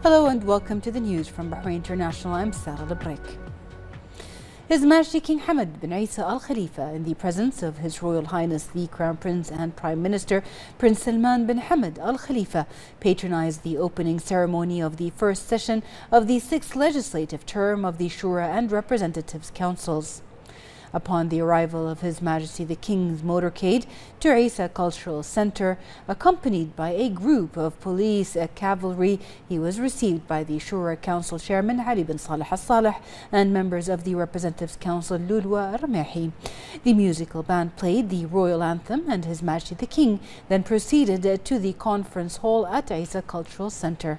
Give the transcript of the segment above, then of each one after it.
Hello and welcome to the news from Bahrain International. I'm Sarah Lebrek. His Majesty King Hamad bin Isa Al Khalifa, in the presence of His Royal Highness the Crown Prince and Prime Minister Prince Salman bin Hamad Al Khalifa, patronized the opening ceremony of the first session of the sixth legislative term of the Shura and Representatives Councils upon the arrival of His Majesty the King's motorcade to Isa Cultural Center, accompanied by a group of police cavalry. He was received by the Shura Council Chairman Ali bin Saleh al-Saleh and members of the Representatives Council Lulwa Ramehi. The musical band played the royal anthem and His Majesty the King then proceeded to the conference hall at Isa Cultural Center.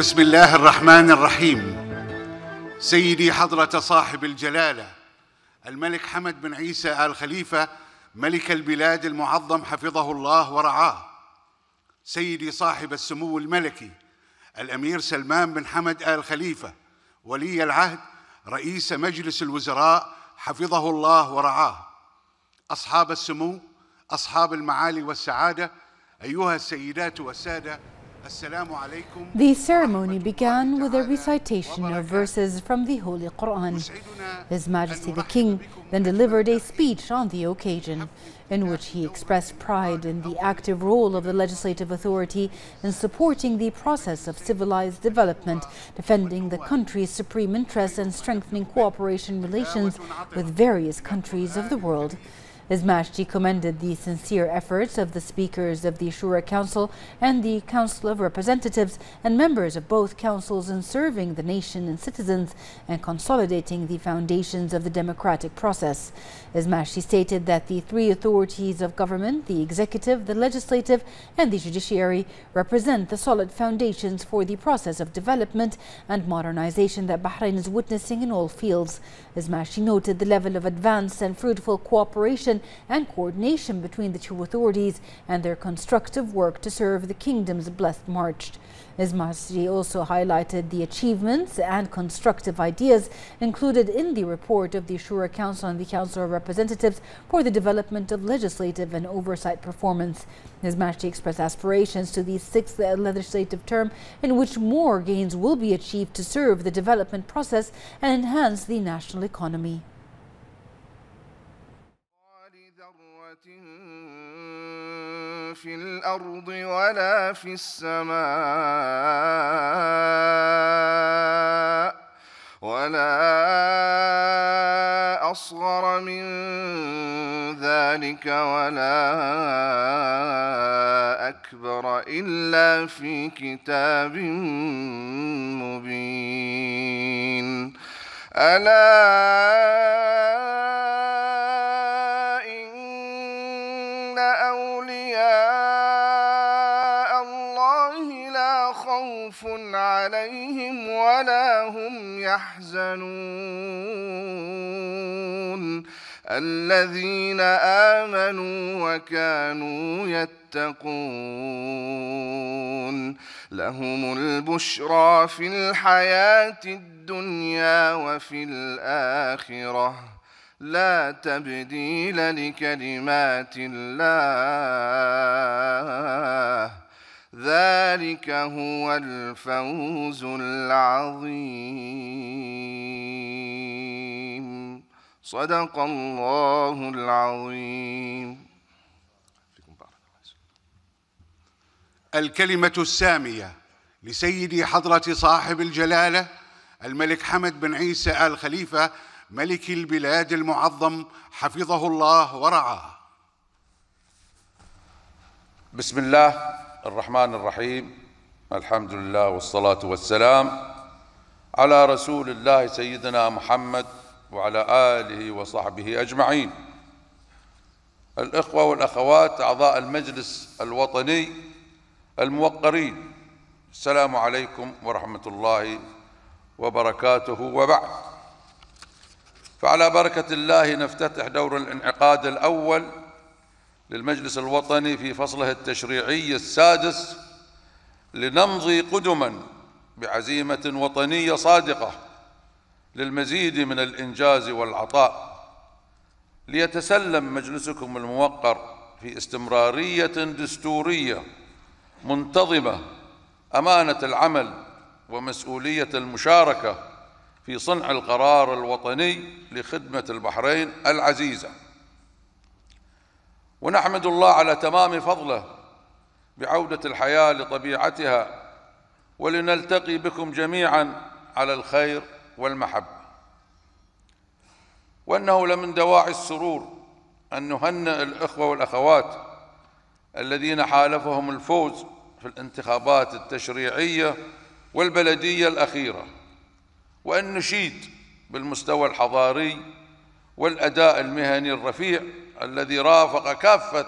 بسم الله الرحمن الرحيم سيدي حضرة صاحب الجلالة الملك حمد بن عيسى آل خليفة ملك البلاد المعظم حفظه الله ورعاه سيدي صاحب السمو الملكي الأمير سلمان بن حمد آل خليفة ولي العهد رئيس مجلس الوزراء حفظه الله ورعاه أصحاب السمو أصحاب المعالي والسعادة أيها السيدات والسادة The ceremony began with a recitation of verses from the Holy Quran. His Majesty the King then delivered a speech on the occasion, in which he expressed pride in the active role of the legislative authority in supporting the process of civilized development, defending the country's supreme interests and strengthening cooperation relations with various countries of the world. Majesty commended the sincere efforts of the speakers of the Shura Council and the Council of Representatives and members of both councils in serving the nation and citizens and consolidating the foundations of the democratic process. Majesty stated that the three authorities of government, the executive, the legislative, and the judiciary, represent the solid foundations for the process of development and modernization that Bahrain is witnessing in all fields. Majesty noted the level of advanced and fruitful cooperation and coordination between the two authorities and their constructive work to serve the kingdom's blessed march. Ismail Sri also highlighted the achievements and constructive ideas included in the report of the Shura Council and the Council of Representatives for the development of legislative and oversight performance. His Majesty expressed aspirations to the sixth legislative term in which more gains will be achieved to serve the development process and enhance the national economy. في الأرض ولا في السماء ولا أصغر من ذلك ولا أكبر إلا في كتاب مبين ألا عليهم ولا هم يحزنون الذين آمنوا وكانوا يتقون لهم البشرى في الحياة الدنيا وفي الآخرة لا تبديل لكلمات الله ذلك هو الفوز العظيم صدق الله العظيم الكلمة السامية لسيدي حضرة صاحب الجلالة الملك حمد بن عيسى آل خليفة ملك البلاد المعظم حفظه الله ورعاه بسم الله الرحمن الرحيم الحمد لله والصلاة والسلام على رسول الله سيدنا محمد وعلى آله وصحبه أجمعين الإخوة والأخوات أعضاء المجلس الوطني الموقرين السلام عليكم ورحمة الله وبركاته وبعد فعلى بركة الله نفتتح دور الانعقاد الأول للمجلس الوطني في فصله التشريعي السادس لنمضي قدما بعزيمة وطنية صادقة للمزيد من الإنجاز والعطاء ليتسلم مجلسكم الموقر في استمرارية دستورية منتظمة أمانة العمل ومسؤولية المشاركة في صنع القرار الوطني لخدمة البحرين العزيزة ونحمد الله على تمام فضله بعودة الحياة لطبيعتها ولنلتقي بكم جميعا على الخير والمحبة وأنه لمن دواعي السرور أن نهنئ الإخوة والأخوات الذين حالفهم الفوز في الانتخابات التشريعية والبلدية الأخيرة وأن نشيد بالمستوى الحضاري والأداء المهني الرفيع الذي رافق كافة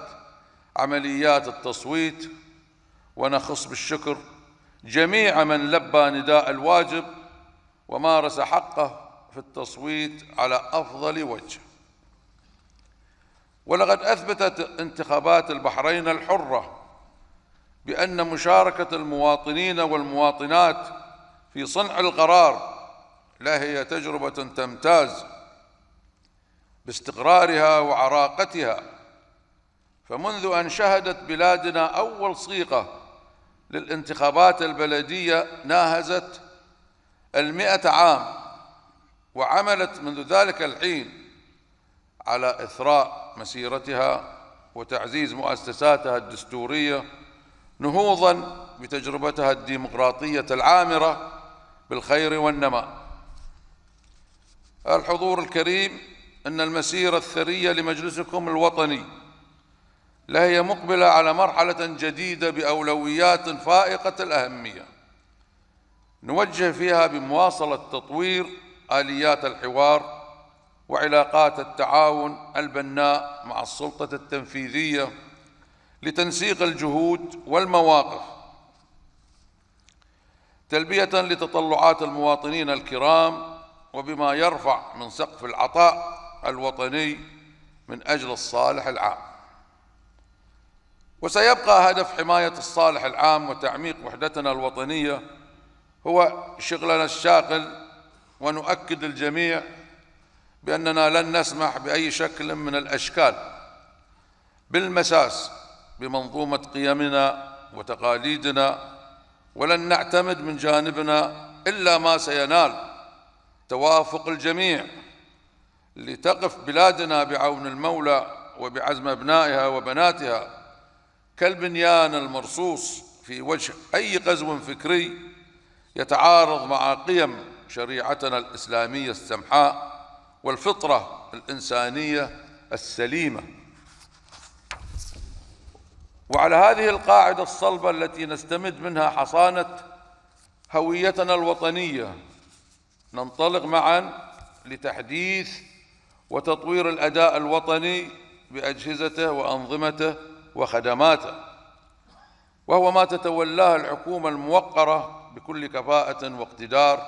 عمليات التصويت ونخص بالشكر جميع من لبى نداء الواجب ومارس حقه في التصويت على أفضل وجه ولقد أثبتت انتخابات البحرين الحرة بأن مشاركة المواطنين والمواطنات في صنع القرار لا هي تجربة تمتاز باستقرارها وعراقتها فمنذ أن شهدت بلادنا أول صيغة للانتخابات البلدية ناهزت المئة عام وعملت منذ ذلك الحين على إثراء مسيرتها وتعزيز مؤسساتها الدستورية نهوضا بتجربتها الديمقراطية العامرة بالخير والنماء الحضور الكريم أن المسيرة الثرية لمجلسكم الوطني لا هي مقبلة على مرحلة جديدة بأولويات فائقة الأهمية نوجه فيها بمواصلة تطوير آليات الحوار وعلاقات التعاون البناء مع السلطة التنفيذية لتنسيق الجهود والمواقف تلبية لتطلعات المواطنين الكرام وبما يرفع من سقف العطاء الوطني من أجل الصالح العام وسيبقى هدف حماية الصالح العام وتعميق وحدتنا الوطنية هو شغلنا الشاغل ونؤكد الجميع بأننا لن نسمح بأي شكل من الأشكال بالمساس بمنظومة قيمنا وتقاليدنا ولن نعتمد من جانبنا إلا ما سينال توافق الجميع لتقف بلادنا بعون المولى وبعزم أبنائها وبناتها كالبنيان المرصوص في وجه أي غزو فكري يتعارض مع قيم شريعتنا الإسلامية السمحاء والفطرة الإنسانية السليمة وعلى هذه القاعدة الصلبة التي نستمد منها حصانة هويتنا الوطنية ننطلق معا لتحديث وتطوير الأداء الوطني بأجهزته وأنظمته وخدماته وهو ما تتولاه الحكومة الموقرة بكل كفاءة واقتدار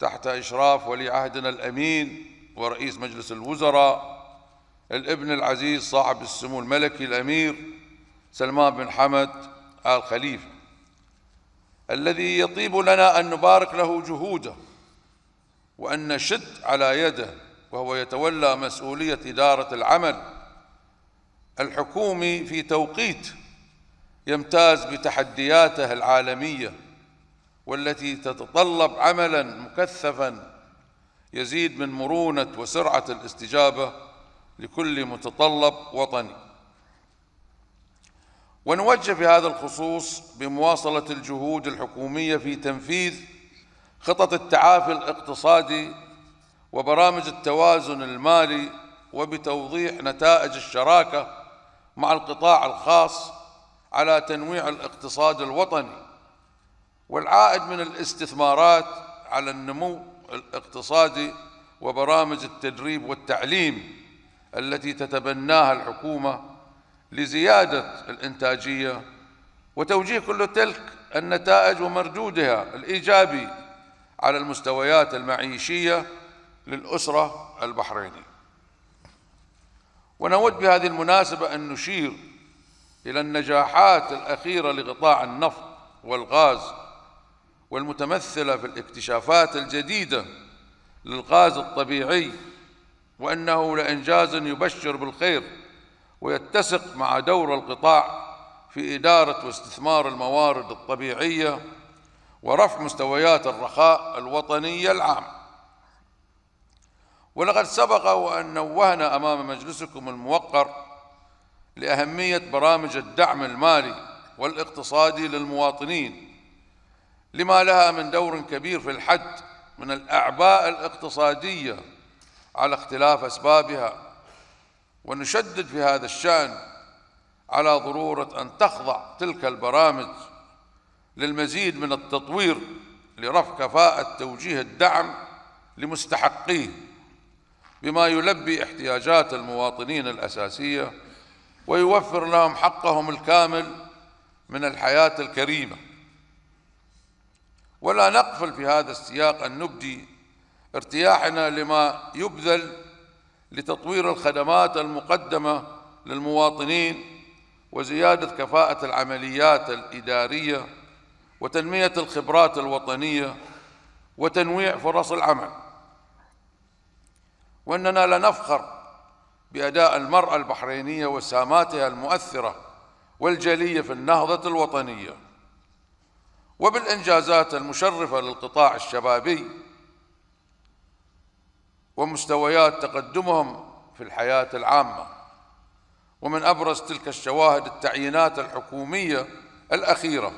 تحت إشراف ولي عهدنا الأمين ورئيس مجلس الوزراء الابن العزيز صاحب السمو الملكي الأمير سلمان بن حمد آل خليفة الذي يطيب لنا أن نبارك له جهوده وأن نشد على يده وهو يتولى مسؤولية إدارة العمل الحكومي في توقيت يمتاز بتحدياته العالمية والتي تتطلب عملا مكثفا يزيد من مرونة وسرعة الاستجابة لكل متطلب وطني ونوجه في هذا الخصوص بمواصلة الجهود الحكومية في تنفيذ خطط التعافي الاقتصادي وبرامج التوازن المالي وبتوضيح نتائج الشراكه مع القطاع الخاص على تنويع الاقتصاد الوطني والعائد من الاستثمارات على النمو الاقتصادي وبرامج التدريب والتعليم التي تتبناها الحكومه لزياده الانتاجيه وتوجيه كل تلك النتائج ومردودها الايجابي على المستويات المعيشيه للأسرة البحرينية ونود بهذه المناسبة أن نشير إلى النجاحات الأخيرة لقطاع النفط والغاز والمتمثلة في الاكتشافات الجديدة للغاز الطبيعي وأنه لإنجاز يبشر بالخير ويتسق مع دور القطاع في إدارة واستثمار الموارد الطبيعية ورفع مستويات الرخاء الوطنية العامة ولقد سبق وأن نوهنا أمام مجلسكم الموقر لأهمية برامج الدعم المالي والاقتصادي للمواطنين لما لها من دور كبير في الحد من الأعباء الاقتصادية على اختلاف أسبابها ونشدد في هذا الشأن على ضرورة أن تخضع تلك البرامج للمزيد من التطوير لرفع كفاءة توجيه الدعم لمستحقيه بما يلبي احتياجات المواطنين الأساسية ويوفر لهم حقهم الكامل من الحياة الكريمة ولا نقفل في هذا السياق أن نبدي ارتياحنا لما يبذل لتطوير الخدمات المقدمة للمواطنين وزيادة كفاءة العمليات الإدارية وتنمية الخبرات الوطنية وتنويع فرص العمل وأننا لنفخر بأداء المرأة البحرينية وساماتها المؤثرة والجلية في النهضة الوطنية وبالإنجازات المشرفة للقطاع الشبابي ومستويات تقدمهم في الحياة العامة ومن أبرز تلك الشواهد التعيينات الحكومية الأخيرة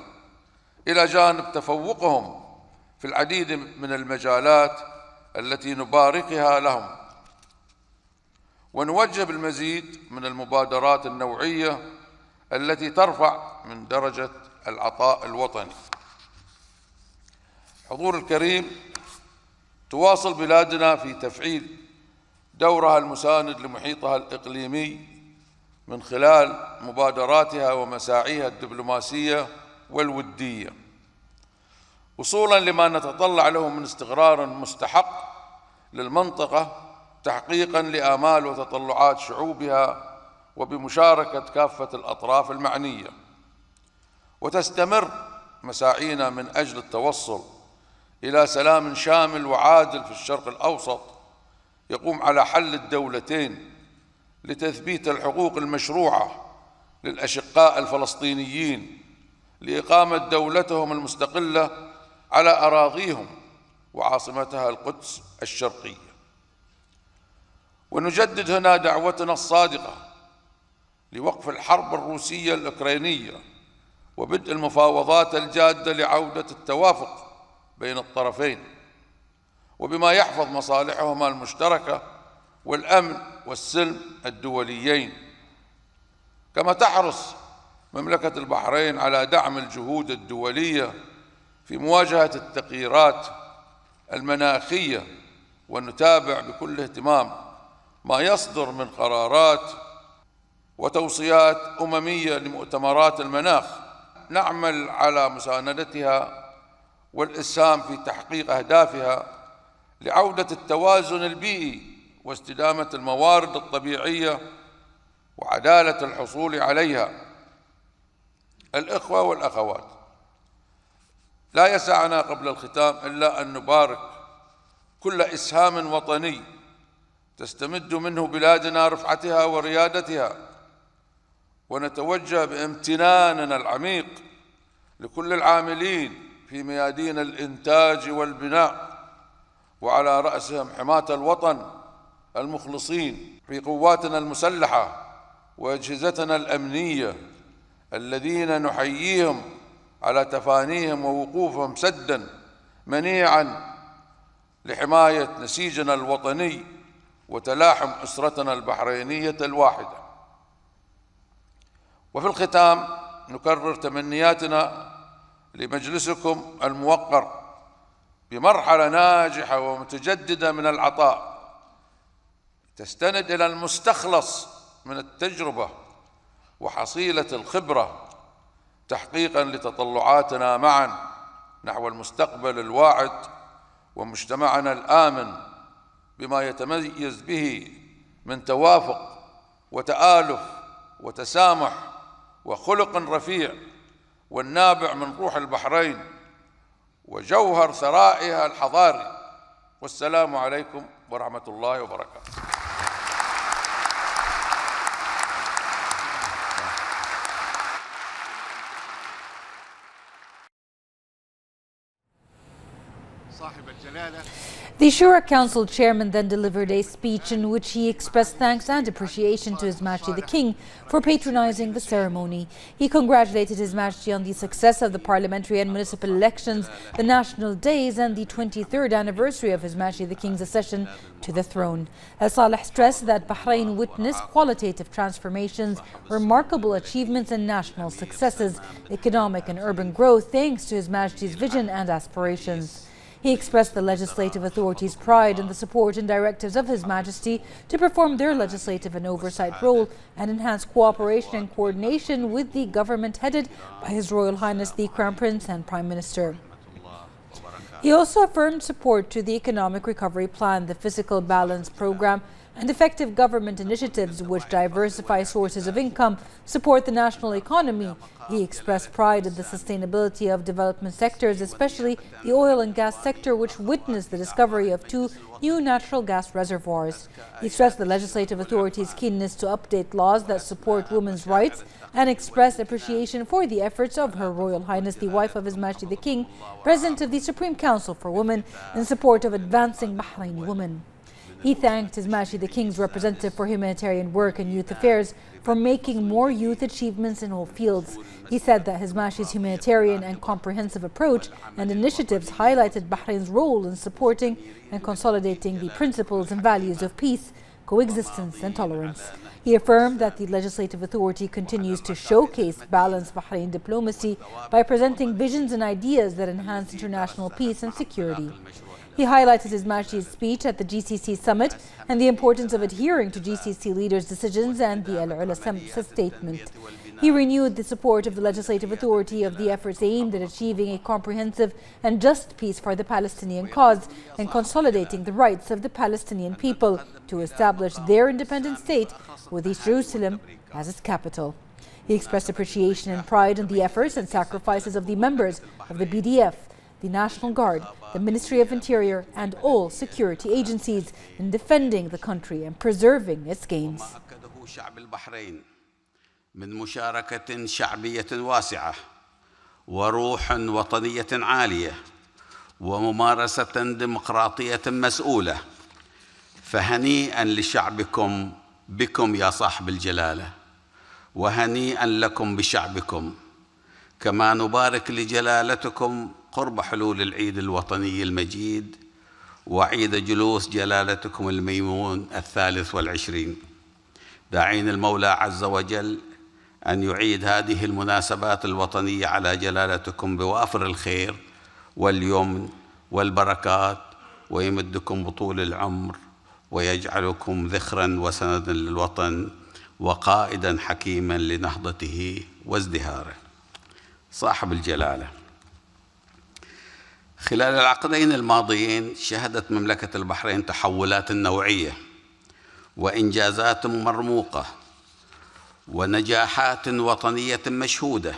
إلى جانب تفوقهم في العديد من المجالات التي نباركها لهم ونوجه بالمزيد من المبادرات النوعية التي ترفع من درجة العطاء الوطني حضور الكريم تواصل بلادنا في تفعيل دورها المساند لمحيطها الإقليمي من خلال مبادراتها ومساعيها الدبلوماسية والودية وصولا لما نتطلع له من استقرار مستحق للمنطقة تحقيقا لآمال وتطلعات شعوبها وبمشاركة كافة الأطراف المعنية وتستمر مساعينا من أجل التوصل إلى سلام شامل وعادل في الشرق الأوسط يقوم على حل الدولتين لتثبيت الحقوق المشروعة للأشقاء الفلسطينيين لإقامة دولتهم المستقلة على أراضيهم وعاصمتها القدس الشرقيه ونجدد هنا دعوتنا الصادقة لوقف الحرب الروسية الأوكرانية وبدء المفاوضات الجادة لعودة التوافق بين الطرفين وبما يحفظ مصالحهما المشتركة والأمن والسلم الدوليين كما تحرص مملكة البحرين على دعم الجهود الدولية في مواجهة التغييرات المناخية ونتابع بكل اهتمام ما يصدر من قرارات وتوصيات أممية لمؤتمرات المناخ نعمل على مساندتها والإسهام في تحقيق أهدافها لعودة التوازن البيئي واستدامة الموارد الطبيعية وعدالة الحصول عليها الإخوة والأخوات لا يسعنا قبل الختام إلا أن نبارك كل إسهام وطني تستمد منه بلادنا رفعتها وريادتها ونتوجه بامتناننا العميق لكل العاملين في ميادين الإنتاج والبناء وعلى رأسهم حماة الوطن المخلصين في قواتنا المسلحة وأجهزتنا الأمنية الذين نحييهم على تفانيهم ووقوفهم سدا منيعا لحماية نسيجنا الوطني وتلاحم أسرتنا البحرينية الواحدة وفي الختام نكرر تمنياتنا لمجلسكم الموقر بمرحلة ناجحة ومتجددة من العطاء تستند إلى المستخلص من التجربة وحصيلة الخبرة تحقيقا لتطلعاتنا معا نحو المستقبل الواعد ومجتمعنا الآمن بما يتميز به من توافق وتآلف وتسامح وخلق رفيع والنابع من روح البحرين وجوهر ثرائها الحضاري والسلام عليكم ورحمة الله وبركاته صاحب الجلاله The Shura Council chairman then delivered a speech in which he expressed thanks and appreciation to His Majesty the King for patronizing the ceremony. He congratulated His Majesty on the success of the parliamentary and municipal elections, the national days and the 23rd anniversary of His Majesty the King's accession to the throne. Al Saleh stressed that Bahrain witnessed qualitative transformations, remarkable achievements and national successes, economic and urban growth thanks to His Majesty's vision and aspirations. He expressed the legislative authority's pride in the support and directives of His Majesty to perform their legislative and oversight role and enhance cooperation and coordination with the government headed by His Royal Highness the Crown Prince and Prime Minister. He also affirmed support to the Economic Recovery Plan, the Physical Balance Program, and effective government initiatives which diversify sources of income, support the national economy. He expressed pride in the sustainability of development sectors, especially the oil and gas sector, which witnessed the discovery of two new natural gas reservoirs. He stressed the legislative authority's keenness to update laws that support women's rights and expressed appreciation for the efforts of Her Royal Highness the wife of His Majesty the King, President of the Supreme Council for Women, in support of advancing Bahraini women. He thanked Ismashi, the King's representative for humanitarian work and youth affairs, for making more youth achievements in all fields. He said that Hizmashi's humanitarian and comprehensive approach and initiatives highlighted Bahrain's role in supporting and consolidating the principles and values of peace, coexistence and tolerance. He affirmed that the legislative authority continues to showcase balanced Bahrain diplomacy by presenting visions and ideas that enhance international peace and security. He highlighted His Majesty's speech at the GCC summit and the importance of adhering to GCC leaders' decisions and the Al Ula statement. He renewed the support of the legislative authority of the efforts aimed at achieving a comprehensive and just peace for the Palestinian cause and consolidating the rights of the Palestinian people to establish their independent state with East Jerusalem as its capital. He expressed appreciation and pride in the efforts and sacrifices of the members of the BDF the National Guard, the Ministry of Interior, and all security agencies in defending the country and preserving its gains. من مشاركة شعبية واسعة وروح وطنية عالية وممارسة ديمقراطية مسؤولة فهنيئا لشعبكم بكم يا صاحب الجلالة وهنيئا لكم بشعبكم كما نبارك لجلالتكم قرب حلول العيد الوطني المجيد وعيد جلوس جلالتكم الميمون الثالث والعشرين داعين المولى عز وجل أن يعيد هذه المناسبات الوطنية على جلالتكم بوافر الخير واليمن والبركات ويمدكم بطول العمر ويجعلكم ذخرا وسندا للوطن وقائدا حكيما لنهضته وازدهاره صاحب الجلاله خلال العقدين الماضيين شهدت مملكة البحرين تحولات نوعية وإنجازات مرموقة ونجاحات وطنية مشهودة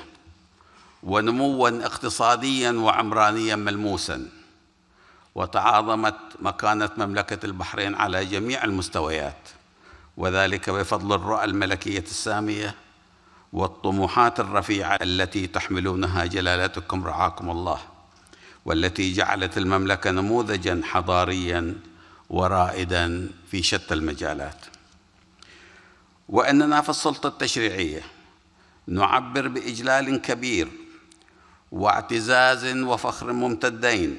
ونموا اقتصاديا وعمرانيا ملموسا وتعاظمت مكانة مملكة البحرين على جميع المستويات وذلك بفضل الرؤى الملكية السامية والطموحات الرفيعة التي تحملونها جلالتكم رعاكم الله والتي جعلت المملكة نموذجا حضاريا ورائدا في شتى المجالات وأننا في السلطة التشريعية نعبر بإجلال كبير واعتزاز وفخر ممتدين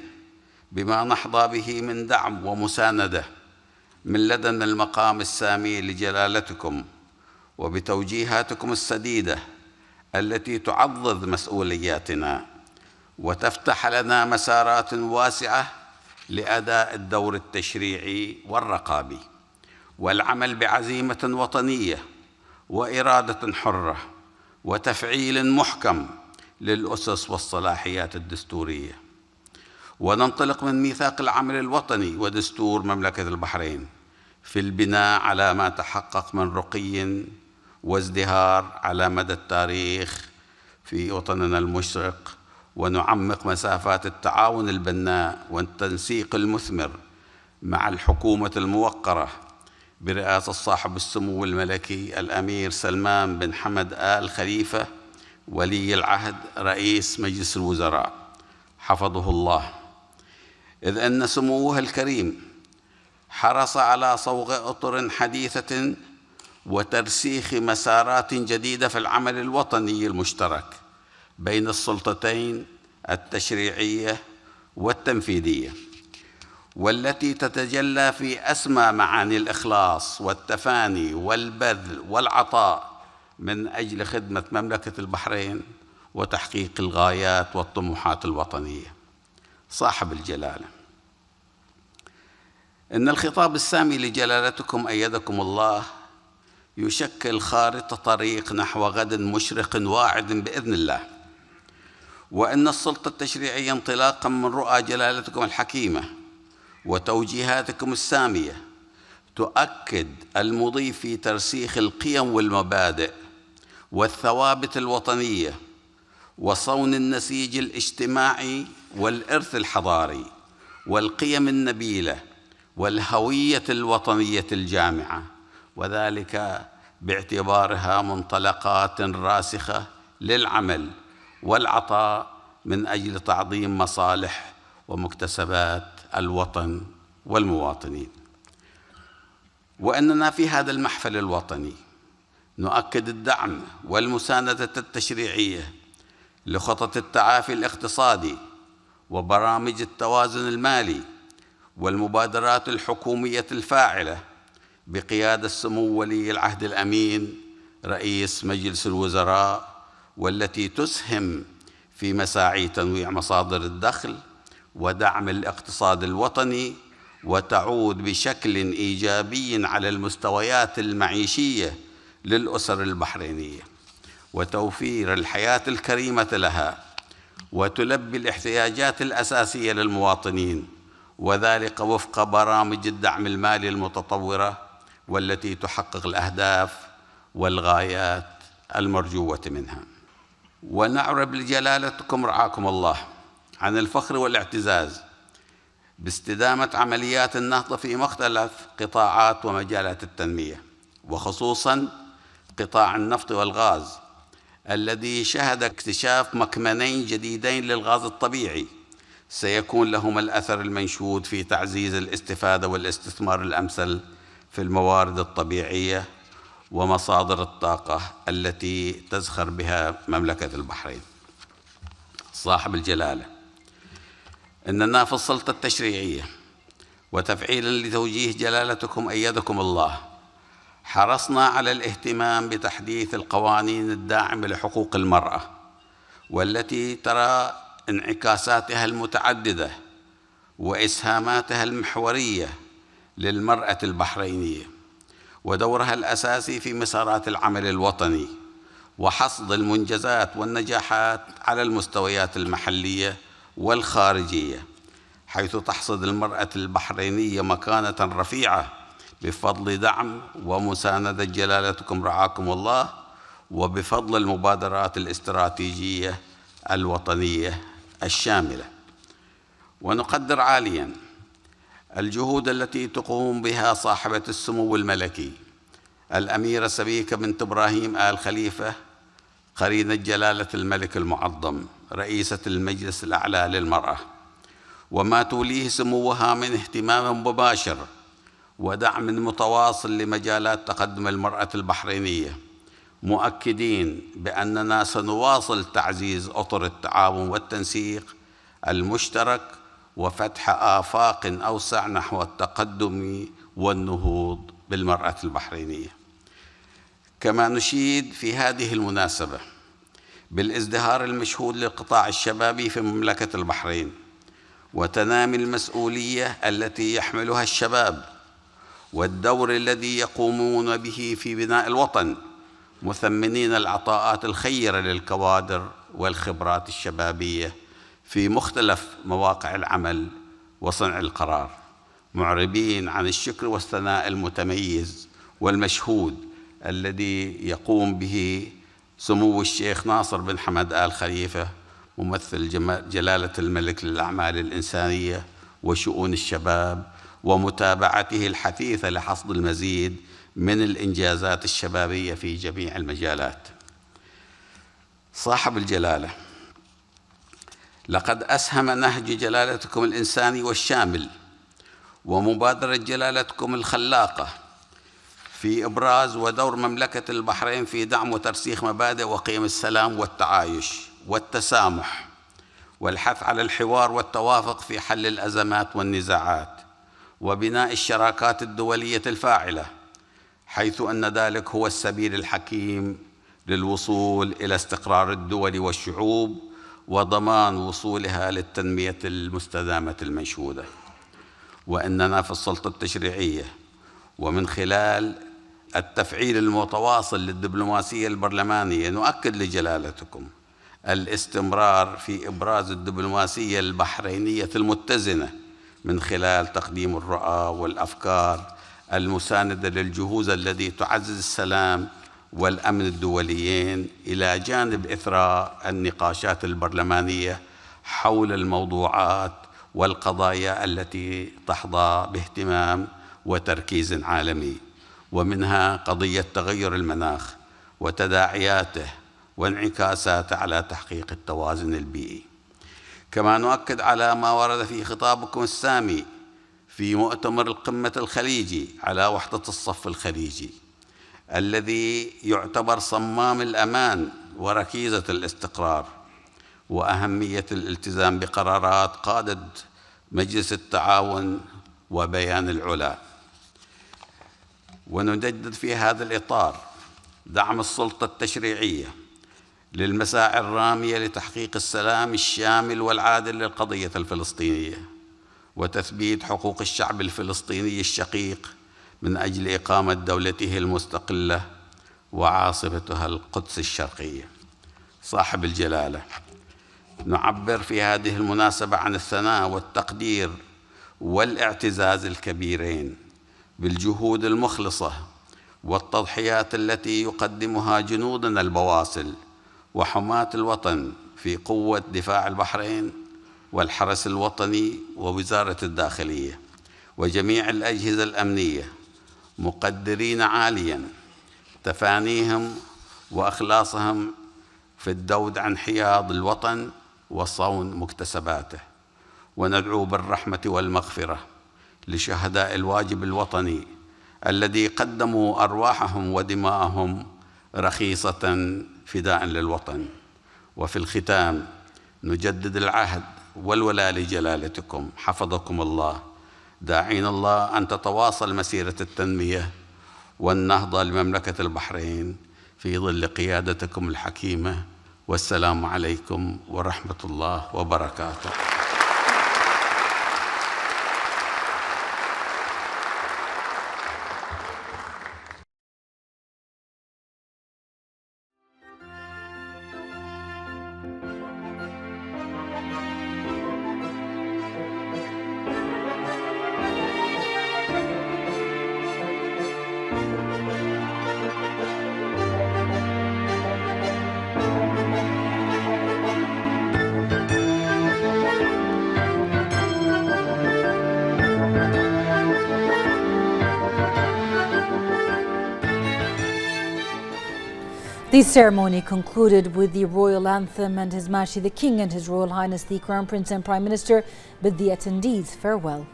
بما نحظى به من دعم ومساندة من لدن المقام السامي لجلالتكم وبتوجيهاتكم السديدة التي تعضد مسؤولياتنا وتفتح لنا مسارات واسعه لاداء الدور التشريعي والرقابي والعمل بعزيمه وطنيه واراده حره وتفعيل محكم للاسس والصلاحيات الدستوريه وننطلق من ميثاق العمل الوطني ودستور مملكه البحرين في البناء على ما تحقق من رقي وازدهار على مدى التاريخ في وطننا المشرق ونعمق مسافات التعاون البناء والتنسيق المثمر مع الحكومة الموقرة برئاسة صاحب السمو الملكي الأمير سلمان بن حمد آل خليفة ولي العهد رئيس مجلس الوزراء حفظه الله إذ أن سموه الكريم حرص على صوغ أطر حديثة وترسيخ مسارات جديدة في العمل الوطني المشترك بين السلطتين التشريعيه والتنفيذيه والتي تتجلى في اسمى معاني الاخلاص والتفاني والبذل والعطاء من اجل خدمه مملكه البحرين وتحقيق الغايات والطموحات الوطنيه صاحب الجلاله ان الخطاب السامي لجلالتكم ايدكم الله يشكل خارطه طريق نحو غد مشرق واعد باذن الله وإن السلطة التشريعية انطلاقا من رؤى جلالتكم الحكيمة وتوجيهاتكم السامية تؤكد المضي في ترسيخ القيم والمبادئ والثوابت الوطنية وصون النسيج الاجتماعي والإرث الحضاري والقيم النبيلة والهوية الوطنية الجامعة وذلك باعتبارها منطلقات راسخة للعمل والعطاء من أجل تعظيم مصالح ومكتسبات الوطن والمواطنين وأننا في هذا المحفل الوطني نؤكد الدعم والمساندة التشريعية لخطط التعافي الاقتصادي وبرامج التوازن المالي والمبادرات الحكومية الفاعلة بقيادة سمو ولي العهد الأمين رئيس مجلس الوزراء والتي تسهم في مساعي تنويع مصادر الدخل ودعم الاقتصاد الوطني وتعود بشكل ايجابي على المستويات المعيشيه للاسر البحرينيه وتوفير الحياه الكريمه لها وتلبي الاحتياجات الاساسيه للمواطنين وذلك وفق برامج الدعم المالي المتطوره والتي تحقق الاهداف والغايات المرجوه منها ونعرب لجلالتكم رعاكم الله عن الفخر والاعتزاز باستدامة عمليات النهضة في مختلف قطاعات ومجالات التنمية وخصوصا قطاع النفط والغاز الذي شهد اكتشاف مكمنين جديدين للغاز الطبيعي سيكون لهما الأثر المنشود في تعزيز الاستفادة والاستثمار الأمثل في الموارد الطبيعية ومصادر الطاقة التي تزخر بها مملكة البحرين صاحب الجلالة إننا في السلطة التشريعية وتفعيلا لتوجيه جلالتكم أيدكم الله حرصنا على الاهتمام بتحديث القوانين الداعمة لحقوق المرأة والتي ترى انعكاساتها المتعددة وإسهاماتها المحورية للمرأة البحرينية ودورها الأساسي في مسارات العمل الوطني وحصد المنجزات والنجاحات على المستويات المحلية والخارجية حيث تحصد المرأة البحرينية مكانة رفيعة بفضل دعم ومساندة جلالتكم رعاكم الله وبفضل المبادرات الاستراتيجية الوطنية الشاملة ونقدر عالياً الجهود التي تقوم بها صاحبة السمو الملكي الأميرة سبيكة بنت إبراهيم آل خليفة قرينة جلالة الملك المعظم رئيسة المجلس الأعلى للمرأة وما توليه سموها من اهتمام مباشر ودعم متواصل لمجالات تقدم المرأة البحرينية مؤكدين بأننا سنواصل تعزيز أطر التعاون والتنسيق المشترك وفتح آفاق أوسع نحو التقدم والنهوض بالمرأة البحرينية كما نشيد في هذه المناسبة بالازدهار المشهود للقطاع الشبابي في مملكة البحرين وتنامي المسؤولية التي يحملها الشباب والدور الذي يقومون به في بناء الوطن مثمنين العطاءات الخيرة للكوادر والخبرات الشبابية في مختلف مواقع العمل وصنع القرار معربين عن الشكر والثناء المتميز والمشهود الذي يقوم به سمو الشيخ ناصر بن حمد آل خليفة ممثل جلالة الملك للأعمال الإنسانية وشؤون الشباب ومتابعته الحثيثة لحصد المزيد من الإنجازات الشبابية في جميع المجالات صاحب الجلاله لقد أسهم نهج جلالتكم الإنساني والشامل ومبادرة جلالتكم الخلاقة في إبراز ودور مملكة البحرين في دعم وترسيخ مبادئ وقيم السلام والتعايش والتسامح والحث على الحوار والتوافق في حل الأزمات والنزاعات وبناء الشراكات الدولية الفاعلة حيث أن ذلك هو السبيل الحكيم للوصول إلى استقرار الدول والشعوب وضمان وصولها للتنمية المستدامة المنشودة وإننا في السلطة التشريعية ومن خلال التفعيل المتواصل للدبلوماسية البرلمانية نؤكد لجلالتكم الاستمرار في إبراز الدبلوماسية البحرينية المتزنة من خلال تقديم الرؤى والأفكار المساندة للجهوز الذي تعزز السلام والأمن الدوليين إلى جانب إثراء النقاشات البرلمانية حول الموضوعات والقضايا التي تحظى باهتمام وتركيز عالمي ومنها قضية تغير المناخ وتداعياته وانعكاساته على تحقيق التوازن البيئي كما نؤكد على ما ورد في خطابكم السامي في مؤتمر القمة الخليجي على وحدة الصف الخليجي الذي يعتبر صمام الأمان وركيزة الاستقرار وأهمية الالتزام بقرارات قادة مجلس التعاون وبيان العلا ونجدد في هذا الإطار دعم السلطة التشريعية للمساعي الرامية لتحقيق السلام الشامل والعادل للقضية الفلسطينية وتثبيت حقوق الشعب الفلسطيني الشقيق من أجل إقامة دولته المستقلة وعاصمتها القدس الشرقية صاحب الجلالة نعبر في هذه المناسبة عن الثناء والتقدير والاعتزاز الكبيرين بالجهود المخلصة والتضحيات التي يقدمها جنودنا البواصل وحماة الوطن في قوة دفاع البحرين والحرس الوطني ووزارة الداخلية وجميع الأجهزة الأمنية مقدرين عاليا تفانيهم واخلاصهم في الدود عن حياض الوطن وصون مكتسباته وندعو بالرحمه والمغفره لشهداء الواجب الوطني الذي قدموا ارواحهم ودماءهم رخيصه فداء للوطن وفي الختام نجدد العهد والولاء لجلالتكم حفظكم الله داعين الله أن تتواصل مسيرة التنمية والنهضة لمملكة البحرين في ظل قيادتكم الحكيمة والسلام عليكم ورحمة الله وبركاته The ceremony concluded with the royal anthem and His Majesty the King and His Royal Highness the Crown Prince and Prime Minister bid the attendees farewell.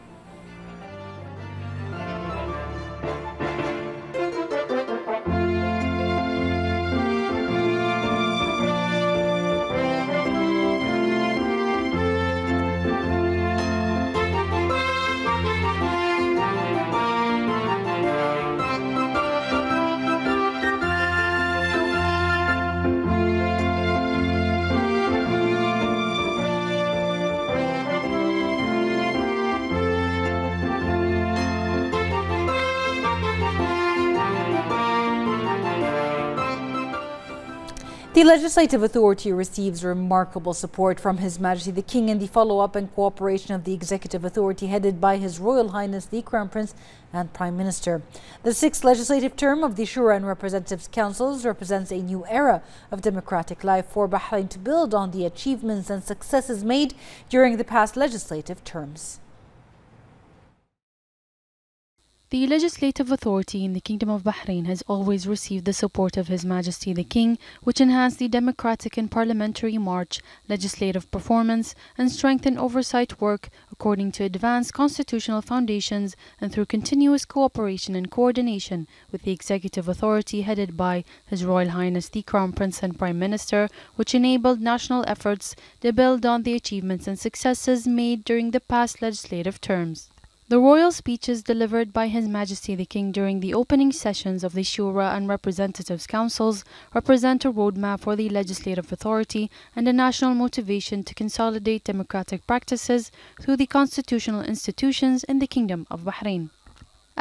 The legislative authority receives remarkable support from His Majesty the King in the follow-up and cooperation of the executive authority headed by His Royal Highness the Crown Prince and Prime Minister. The sixth legislative term of the Shura and Representatives Councils represents a new era of democratic life for Bahrain to build on the achievements and successes made during the past legislative terms. The legislative authority in the Kingdom of Bahrain has always received the support of His Majesty the King, which enhanced the democratic and parliamentary march, legislative performance, and strengthened oversight work according to advanced constitutional foundations and through continuous cooperation and coordination with the executive authority headed by His Royal Highness the Crown Prince and Prime Minister, which enabled national efforts to build on the achievements and successes made during the past legislative terms. The royal speeches delivered by His Majesty the King during the opening sessions of the Shura and Representatives Councils represent a roadmap for the legislative authority and a national motivation to consolidate democratic practices through the constitutional institutions in the Kingdom of Bahrain.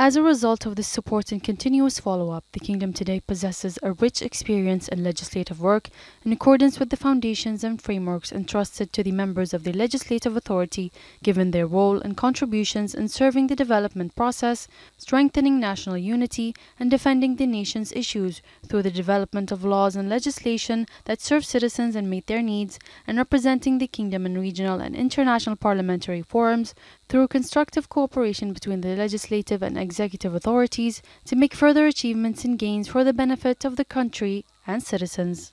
As a result of this support and continuous follow-up, the Kingdom today possesses a rich experience in legislative work in accordance with the foundations and frameworks entrusted to the members of the legislative authority given their role and contributions in serving the development process, strengthening national unity, and defending the nation's issues through the development of laws and legislation that serve citizens and meet their needs, and representing the Kingdom in regional and international parliamentary forums through constructive cooperation between the legislative and executive authorities to make further achievements and gains for the benefit of the country and citizens.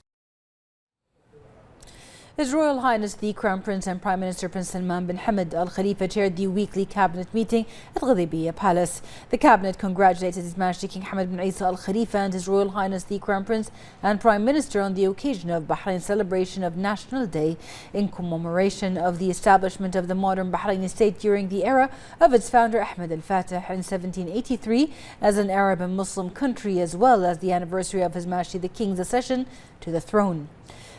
His Royal Highness the Crown Prince and Prime Minister Prince Salman bin Hamad Al Khalifa chaired the weekly cabinet meeting at Ghadibiyah Palace. The cabinet congratulated His Majesty King Hamad bin Isa Al Khalifa and His Royal Highness the Crown Prince and Prime Minister on the occasion of Bahrain's celebration of National Day in commemoration of the establishment of the modern Bahraini state during the era of its founder Ahmed Al Fatih in 1783 as an Arab and Muslim country as well as the anniversary of His Majesty the King's accession to the throne.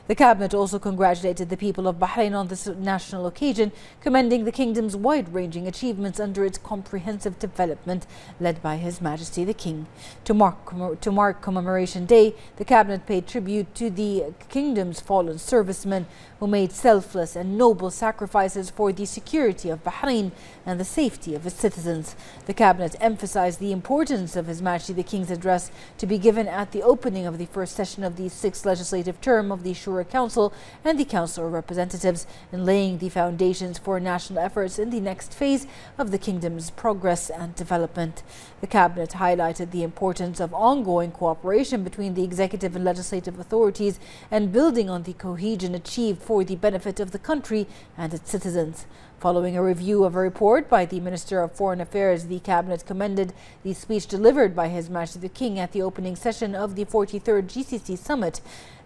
The cabinet also congratulated the people of Bahrain on this national occasion, commending the kingdom's wide-ranging achievements under its comprehensive development led by His Majesty the King. To mark, to mark Commemoration Day, the cabinet paid tribute to the kingdom's fallen servicemen who made selfless and noble sacrifices for the security of Bahrain and the safety of its citizens. The cabinet emphasized the importance of His Majesty the King's address to be given at the opening of the first session of the sixth legislative term of the Shura Borough Council and the Council of Representatives in laying the foundations for national efforts in the next phase of the Kingdom's progress and development. The Cabinet highlighted the importance of ongoing cooperation between the executive and legislative authorities and building on the cohesion achieved for the benefit of the country and its citizens. Following a review of a report by the Minister of Foreign Affairs, the Cabinet commended the speech delivered by His Majesty the King at the opening session of the 43rd GCC Summit.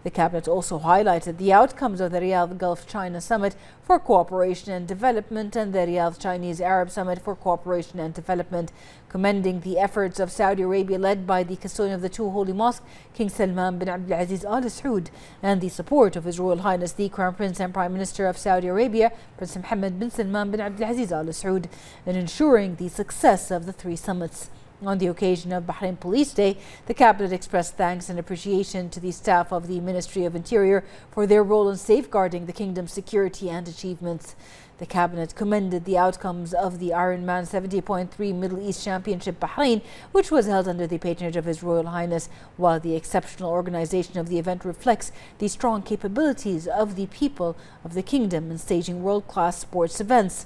The cabinet also highlighted the outcomes of the Riyadh Gulf China Summit for Cooperation and Development and the Riyadh Chinese Arab Summit for Cooperation and Development, commending the efforts of Saudi Arabia led by the custodian of the two holy mosques, King Salman bin Abdulaziz Al Saud, and the support of His Royal Highness the Crown Prince and Prime Minister of Saudi Arabia, Prince Mohammed bin Salman bin Abdulaziz Al Saud, in ensuring the success of the three summits. On the occasion of Bahrain Police Day, the cabinet expressed thanks and appreciation to the staff of the Ministry of Interior for their role in safeguarding the kingdom's security and achievements. The cabinet commended the outcomes of the Ironman 70.3 Middle East Championship Bahrain, which was held under the patronage of His Royal Highness, while the exceptional organization of the event reflects the strong capabilities of the people of the kingdom in staging world-class sports events.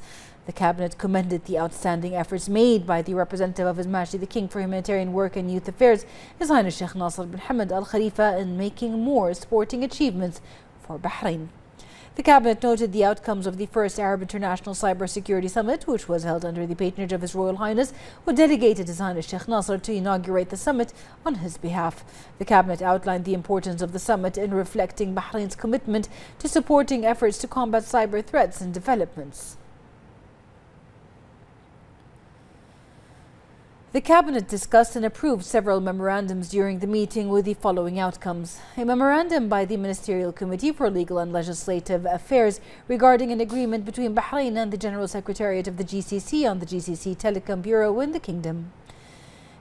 The cabinet commended the outstanding efforts made by the representative of His Majesty the King for humanitarian work and youth affairs, His Highness Sheikh Nasser bin Hamad Al Khalifa, in making more sporting achievements for Bahrain. The cabinet noted the outcomes of the first Arab International Cybersecurity Summit, which was held under the patronage of His Royal Highness, who delegated His Highness Sheikh Nasser to inaugurate the summit on his behalf. The cabinet outlined the importance of the summit in reflecting Bahrain's commitment to supporting efforts to combat cyber threats and developments. The Cabinet discussed and approved several memorandums during the meeting with the following outcomes. A memorandum by the Ministerial Committee for Legal and Legislative Affairs regarding an agreement between Bahrain and the General Secretariat of the GCC on the GCC Telecom Bureau in the Kingdom.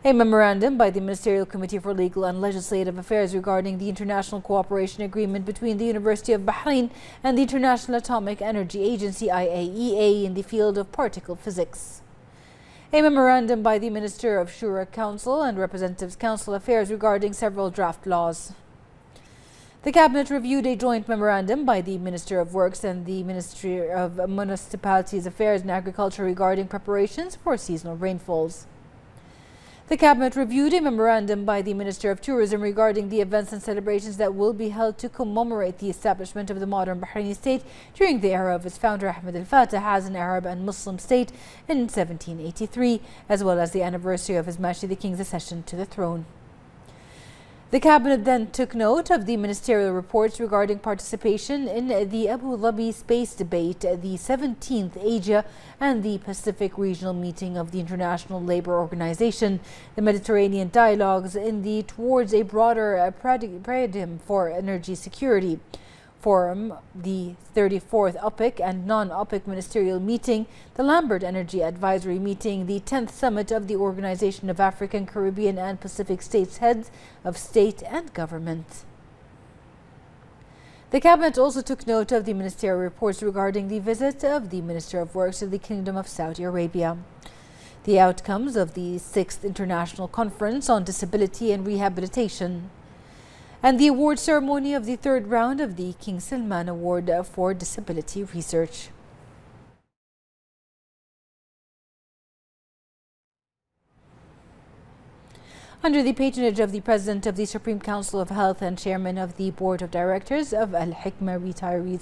A memorandum by the Ministerial Committee for Legal and Legislative Affairs regarding the international cooperation agreement between the University of Bahrain and the International Atomic Energy Agency IAEA in the field of particle physics. A memorandum by the Minister of Shura Council and Representatives Council Affairs regarding several draft laws. The Cabinet reviewed a joint memorandum by the Minister of Works and the Ministry of Municipalities Affairs and Agriculture regarding preparations for seasonal rainfalls. The Cabinet reviewed a memorandum by the Minister of Tourism regarding the events and celebrations that will be held to commemorate the establishment of the modern Bahraini state during the era of its founder Ahmed al-Fatah as an Arab and Muslim state in 1783, as well as the anniversary of His Majesty the King's accession to the throne. The cabinet then took note of the ministerial reports regarding participation in the Abu Dhabi space debate, the 17th Asia and the Pacific Regional Meeting of the International Labour Organization, the Mediterranean Dialogues in the Towards a Broader uh, Paradigm for Energy Security. Forum, the 34th OPEC and non-OPEC ministerial meeting, the Lambert Energy Advisory Meeting, the 10th Summit of the Organization of African, Caribbean and Pacific States Heads of State and Government. The cabinet also took note of the ministerial reports regarding the visit of the Minister of Works to the Kingdom of Saudi Arabia. The outcomes of the 6th International Conference on Disability and Rehabilitation and the award ceremony of the third round of the King Salman Award for Disability Research. Under the patronage of the President of the Supreme Council of Health and Chairman of the Board of Directors of Al Hikma Retired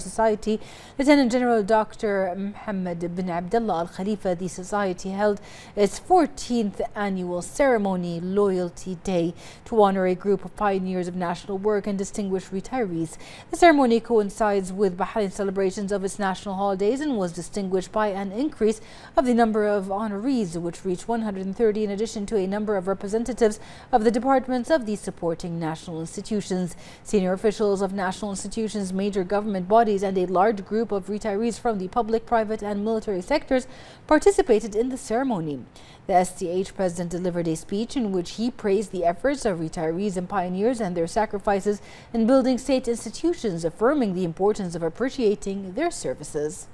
Society, Lieutenant General Dr. Mohammed bin Abdullah Al Khalifa, the Society held its 14th annual ceremony, Loyalty Day, to honor a group of pioneers of national work and distinguished retirees. The ceremony coincides with Bahrain's celebrations of its national holidays and was distinguished by an increase of the number of honorees, which reached 130 in addition to a number of representatives of the departments of the supporting national institutions. Senior officials of national institutions, major government bodies and a large group of retirees from the public, private and military sectors participated in the ceremony. The SDH president delivered a speech in which he praised the efforts of retirees and pioneers and their sacrifices in building state institutions, affirming the importance of appreciating their services.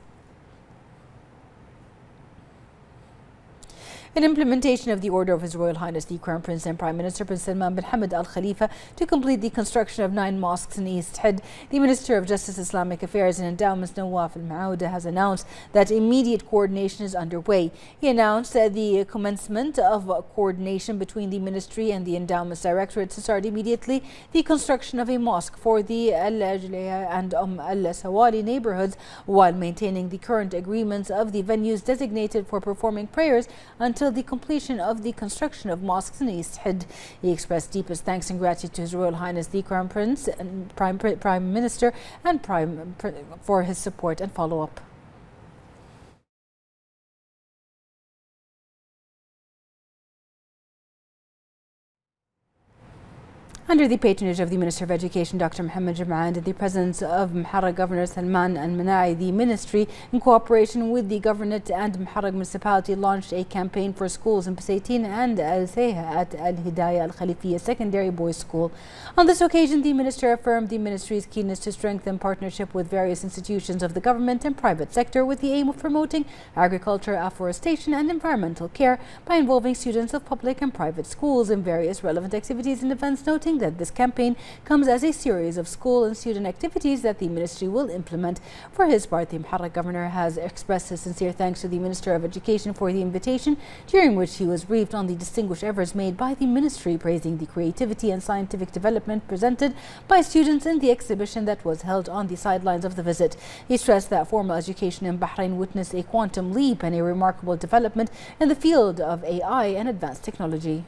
in implementation of the order of His Royal Highness the Crown Prince and Prime Minister Prince Salman bin Hamad Al Khalifa to complete the construction of nine mosques in East Head. The Minister of Justice, Islamic Affairs and Endowments Nawaf Al Maouda has announced that immediate coordination is underway. He announced that the commencement of coordination between the Ministry and the Endowments Directorate to start immediately the construction of a mosque for the Al Ajliya and umm Al Sawali neighborhoods while maintaining the current agreements of the venues designated for performing prayers until until the completion of the construction of mosques in East Hid. He expressed deepest thanks and gratitude to His Royal Highness the Crown Prince and Prime, Prime Minister and Prime for his support and follow-up. Under the patronage of the Minister of Education, Dr. Mohammed Jama'an, in the presence of Muharraq Governor Salman and Manai, the ministry, in cooperation with the governorate and Muharraq municipality, launched a campaign for schools in Basaytin and Al Seha at Al Hidayah Al Khalifiya Secondary Boys School. On this occasion, the minister affirmed the ministry's keenness to strengthen partnership with various institutions of the government and private sector with the aim of promoting agriculture, afforestation, and environmental care by involving students of public and private schools in various relevant activities and events, noting that this campaign comes as a series of school and student activities that the ministry will implement. For his part, the Muharraq governor has expressed his sincere thanks to the Minister of Education for the invitation, during which he was briefed on the distinguished efforts made by the ministry, praising the creativity and scientific development presented by students in the exhibition that was held on the sidelines of the visit. He stressed that formal education in Bahrain witnessed a quantum leap and a remarkable development in the field of AI and advanced technology.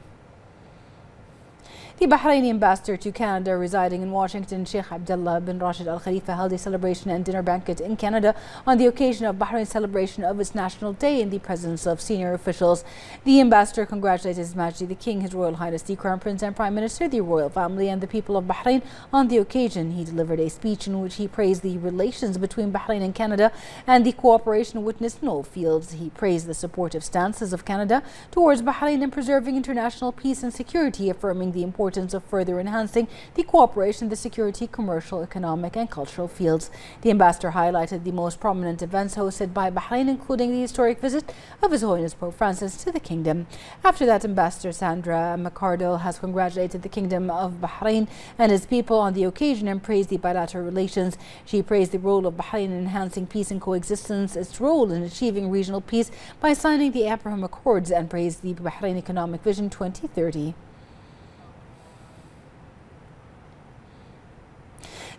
The Bahraini ambassador to Canada residing in Washington, Sheikh Abdullah bin Rashid Al Khalifa, held a celebration and dinner banquet in Canada on the occasion of Bahrain's celebration of its National Day in the presence of senior officials. The ambassador congratulated His Majesty the King, His Royal Highness the Crown Prince and Prime Minister, the royal family, and the people of Bahrain. On the occasion, he delivered a speech in which he praised the relations between Bahrain and Canada and the cooperation witnessed in all fields. He praised the supportive stances of Canada towards Bahrain in preserving international peace and security, affirming the importance importance of further enhancing the cooperation in the security, commercial, economic and cultural fields. The ambassador highlighted the most prominent events hosted by Bahrain, including the historic visit of His Holiness Pope Francis to the kingdom. After that, Ambassador Sandra McCardle has congratulated the Kingdom of Bahrain and its people on the occasion and praised the bilateral relations. She praised the role of Bahrain in enhancing peace and coexistence, its role in achieving regional peace by signing the Abraham Accords and praised the Bahrain Economic Vision 2030.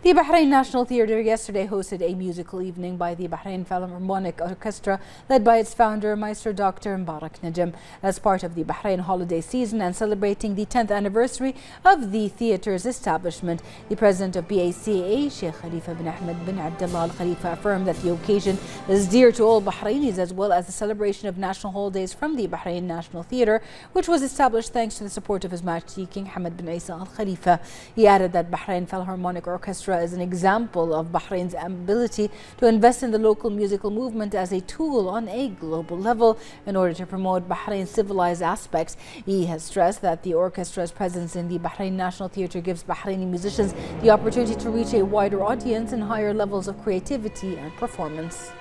The Bahrain National Theatre yesterday hosted a musical evening by the Bahrain Philharmonic Orchestra, led by its founder, Maestro Dr. Mbarak Najem, as part of the Bahrain holiday season and celebrating the 10th anniversary of the theatre's establishment. The president of BACA, Sheikh Khalifa bin Ahmed bin Abdullah Al Khalifa, affirmed that the occasion is dear to all Bahrainis as well as the celebration of national holidays from the Bahrain National Theatre, which was established thanks to the support of His Majesty King Hamad bin Isa Al Khalifa. He added that Bahrain Philharmonic Orchestra Opera is an example of Bahrain's ability to invest in the local musical movement as a tool on a global level in order to promote Bahrain's civilized aspects. He has stressed that the orchestra's presence in the Bahrain National Theatre gives Bahraini musicians the opportunity to reach a wider audience and higher levels of creativity and performance.